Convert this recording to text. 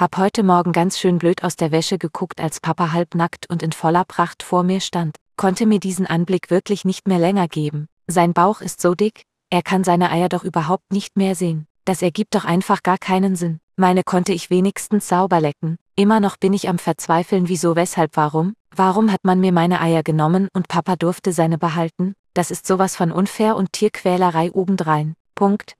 Hab heute Morgen ganz schön blöd aus der Wäsche geguckt, als Papa halbnackt und in voller Pracht vor mir stand, konnte mir diesen Anblick wirklich nicht mehr länger geben. Sein Bauch ist so dick, er kann seine Eier doch überhaupt nicht mehr sehen. Das ergibt doch einfach gar keinen Sinn. Meine konnte ich wenigstens sauber lecken. Immer noch bin ich am Verzweifeln, wieso, weshalb, warum? Warum hat man mir meine Eier genommen und Papa durfte seine behalten? Das ist sowas von unfair und Tierquälerei obendrein. Punkt.